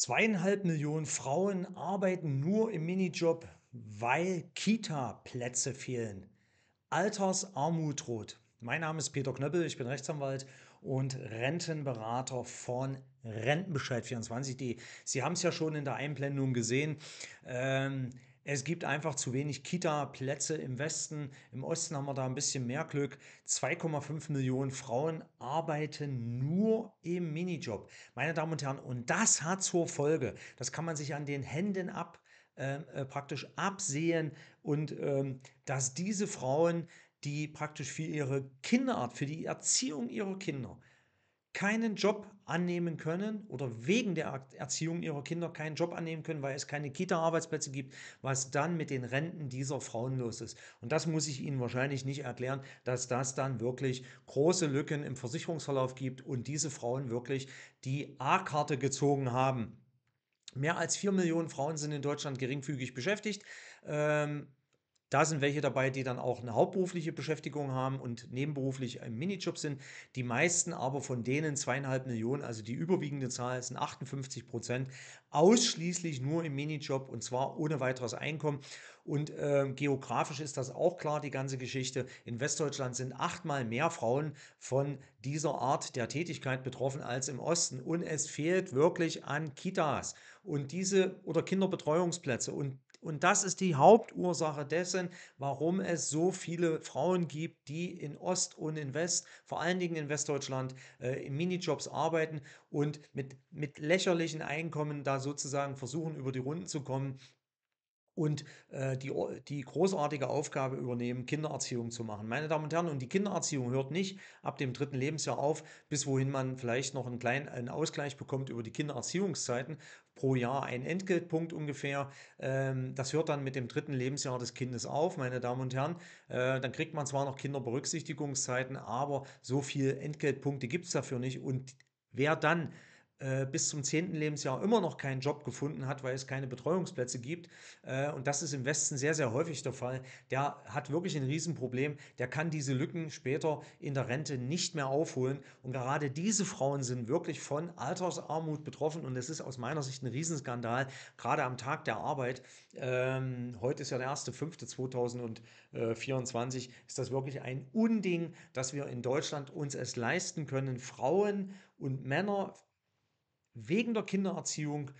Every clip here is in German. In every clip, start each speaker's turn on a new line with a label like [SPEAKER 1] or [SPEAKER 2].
[SPEAKER 1] Zweieinhalb Millionen Frauen arbeiten nur im Minijob, weil Kita-Plätze fehlen. Altersarmut droht. Mein Name ist Peter Knöppel, ich bin Rechtsanwalt und Rentenberater von Rentenbescheid24.de. Sie haben es ja schon in der Einblendung gesehen. Ähm, es gibt einfach zu wenig Kita-Plätze im Westen. Im Osten haben wir da ein bisschen mehr Glück. 2,5 Millionen Frauen arbeiten nur im Minijob. Meine Damen und Herren, und das hat zur Folge, das kann man sich an den Händen ab, ähm, äh, praktisch absehen und ähm, dass diese Frauen, die praktisch für ihre Kinderart, für die Erziehung ihrer Kinder keinen Job annehmen können oder wegen der Erziehung ihrer Kinder keinen Job annehmen können, weil es keine Kita-Arbeitsplätze gibt, was dann mit den Renten dieser Frauen los ist. Und das muss ich Ihnen wahrscheinlich nicht erklären, dass das dann wirklich große Lücken im Versicherungsverlauf gibt und diese Frauen wirklich die A-Karte gezogen haben. Mehr als 4 Millionen Frauen sind in Deutschland geringfügig beschäftigt. Ähm, da sind welche dabei, die dann auch eine hauptberufliche Beschäftigung haben und nebenberuflich im Minijob sind. Die meisten aber von denen zweieinhalb Millionen, also die überwiegende Zahl sind 58 Prozent, ausschließlich nur im Minijob und zwar ohne weiteres Einkommen. Und äh, geografisch ist das auch klar, die ganze Geschichte. In Westdeutschland sind achtmal mehr Frauen von dieser Art der Tätigkeit betroffen als im Osten. Und es fehlt wirklich an Kitas und diese oder Kinderbetreuungsplätze und und das ist die Hauptursache dessen, warum es so viele Frauen gibt, die in Ost und in West, vor allen Dingen in Westdeutschland, äh, in Minijobs arbeiten und mit, mit lächerlichen Einkommen da sozusagen versuchen, über die Runden zu kommen und äh, die, die großartige Aufgabe übernehmen, Kindererziehung zu machen. Meine Damen und Herren, und die Kindererziehung hört nicht ab dem dritten Lebensjahr auf, bis wohin man vielleicht noch einen kleinen einen Ausgleich bekommt über die Kindererziehungszeiten pro Jahr, ein Entgeltpunkt ungefähr. Ähm, das hört dann mit dem dritten Lebensjahr des Kindes auf, meine Damen und Herren. Äh, dann kriegt man zwar noch Kinderberücksichtigungszeiten, aber so viele Entgeltpunkte gibt es dafür nicht. Und wer dann äh, bis zum zehnten Lebensjahr immer noch keinen Job gefunden hat, weil es keine Betreuungsplätze gibt. Äh, und das ist im Westen sehr, sehr häufig der Fall. Der hat wirklich ein Riesenproblem. Der kann diese Lücken später in der Rente nicht mehr aufholen. Und gerade diese Frauen sind wirklich von Altersarmut betroffen. Und das ist aus meiner Sicht ein Riesenskandal. Gerade am Tag der Arbeit, ähm, heute ist ja der 1.5.2024, ist das wirklich ein Unding, dass wir in Deutschland uns es leisten können, Frauen und Männer wegen der Kindererziehung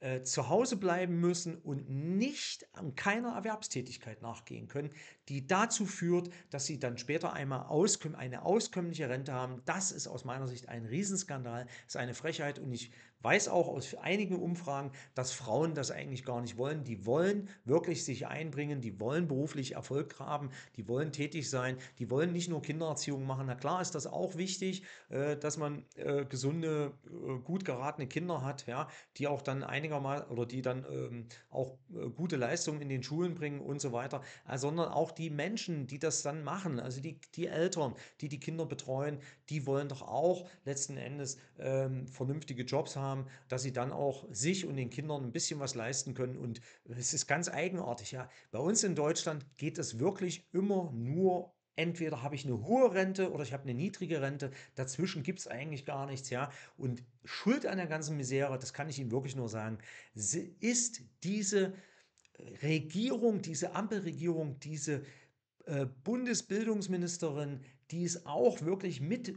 [SPEAKER 1] äh, zu Hause bleiben müssen und nicht an keiner Erwerbstätigkeit nachgehen können, die dazu führt, dass sie dann später einmal ausküm eine auskömmliche Rente haben. Das ist aus meiner Sicht ein Riesenskandal, ist eine Frechheit und ich weiß auch aus einigen Umfragen, dass Frauen das eigentlich gar nicht wollen. Die wollen wirklich sich einbringen, die wollen beruflich Erfolg haben, die wollen tätig sein, die wollen nicht nur Kindererziehung machen. Na klar ist das auch wichtig, äh, dass man äh, gesunde, äh, gut geratene Kinder hat, ja, die auch dann einige einigermaßen oder die dann ähm, auch äh, gute Leistungen in den Schulen bringen und so weiter, äh, sondern auch die Menschen, die das dann machen, also die, die Eltern, die die Kinder betreuen, die wollen doch auch letzten Endes ähm, vernünftige Jobs haben, dass sie dann auch sich und den Kindern ein bisschen was leisten können. Und es ist ganz eigenartig. Ja. Bei uns in Deutschland geht es wirklich immer nur entweder habe ich eine hohe Rente oder ich habe eine niedrige Rente. Dazwischen gibt es eigentlich gar nichts, ja. Und Schuld an der ganzen Misere, das kann ich Ihnen wirklich nur sagen, ist diese äh, Regierung, diese Ampelregierung, diese äh, Bundesbildungsministerin, die es auch wirklich mit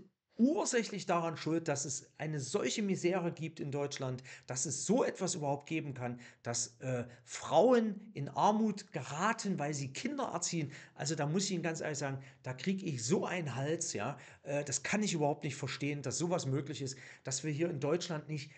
[SPEAKER 1] ursächlich daran schuld, dass es eine solche Misere gibt in Deutschland, dass es so etwas überhaupt geben kann, dass äh, Frauen in Armut geraten, weil sie Kinder erziehen. Also da muss ich Ihnen ganz ehrlich sagen, da kriege ich so einen Hals, ja. Äh, das kann ich überhaupt nicht verstehen, dass sowas möglich ist, dass wir hier in Deutschland nicht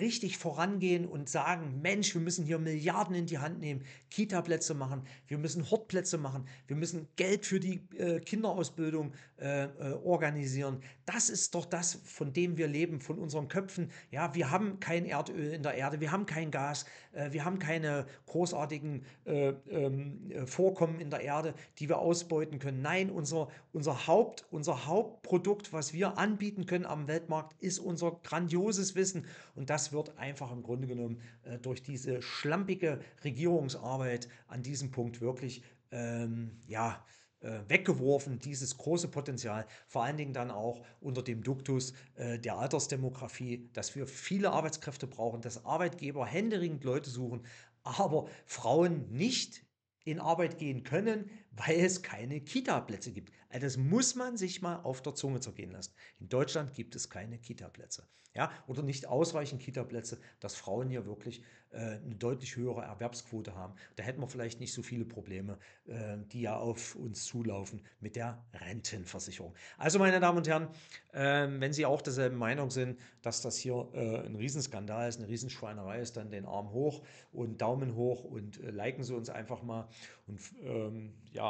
[SPEAKER 1] richtig vorangehen und sagen, Mensch, wir müssen hier Milliarden in die Hand nehmen, Kita-Plätze machen, wir müssen Hortplätze machen, wir müssen Geld für die äh, Kinderausbildung äh, äh, organisieren. Das ist doch das, von dem wir leben, von unseren Köpfen. Ja, wir haben kein Erdöl in der Erde, wir haben kein Gas, äh, wir haben keine großartigen äh, ähm, äh, Vorkommen in der Erde, die wir ausbeuten können. Nein, unser, unser, Haupt, unser Hauptprodukt, was wir anbieten können am Weltmarkt, ist unser grandioses Wissen. Und das wird einfach im Grunde genommen äh, durch diese schlampige Regierungsarbeit an diesem Punkt wirklich, ähm, ja, äh, weggeworfen, dieses große Potenzial, vor allen Dingen dann auch unter dem Duktus äh, der Altersdemografie, dass wir viele Arbeitskräfte brauchen, dass Arbeitgeber händeringend Leute suchen, aber Frauen nicht in Arbeit gehen können, weil es keine Kita-Plätze gibt. Also das muss man sich mal auf der Zunge zergehen lassen. In Deutschland gibt es keine Kita-Plätze. Ja? Oder nicht ausreichend Kita-Plätze, dass Frauen hier wirklich äh, eine deutlich höhere Erwerbsquote haben. Da hätten wir vielleicht nicht so viele Probleme, äh, die ja auf uns zulaufen mit der Rentenversicherung. Also, meine Damen und Herren, äh, wenn Sie auch derselben Meinung sind, dass das hier äh, ein Riesenskandal ist, eine Riesenschweinerei ist, dann den Arm hoch und Daumen hoch und äh, liken Sie uns einfach mal und ähm, ja,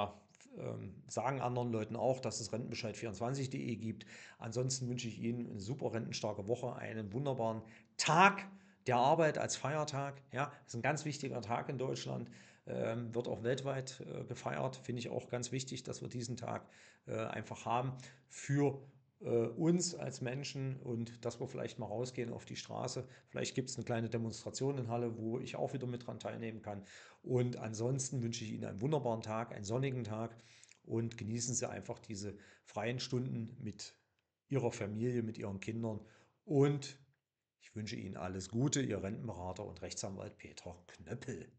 [SPEAKER 1] ähm, sagen anderen Leuten auch, dass es Rentenbescheid24.de gibt. Ansonsten wünsche ich Ihnen eine super rentenstarke Woche, einen wunderbaren Tag der Arbeit als Feiertag. Ja, ist ein ganz wichtiger Tag in Deutschland, ähm, wird auch weltweit äh, gefeiert. Finde ich auch ganz wichtig, dass wir diesen Tag äh, einfach haben für äh, uns als Menschen und dass wir vielleicht mal rausgehen auf die Straße. Vielleicht gibt es eine kleine Demonstration in Halle, wo ich auch wieder mit dran teilnehmen kann. Und ansonsten wünsche ich Ihnen einen wunderbaren Tag, einen sonnigen Tag und genießen Sie einfach diese freien Stunden mit Ihrer Familie, mit Ihren Kindern. Und ich wünsche Ihnen alles Gute, Ihr Rentenberater und Rechtsanwalt Peter Knöppel.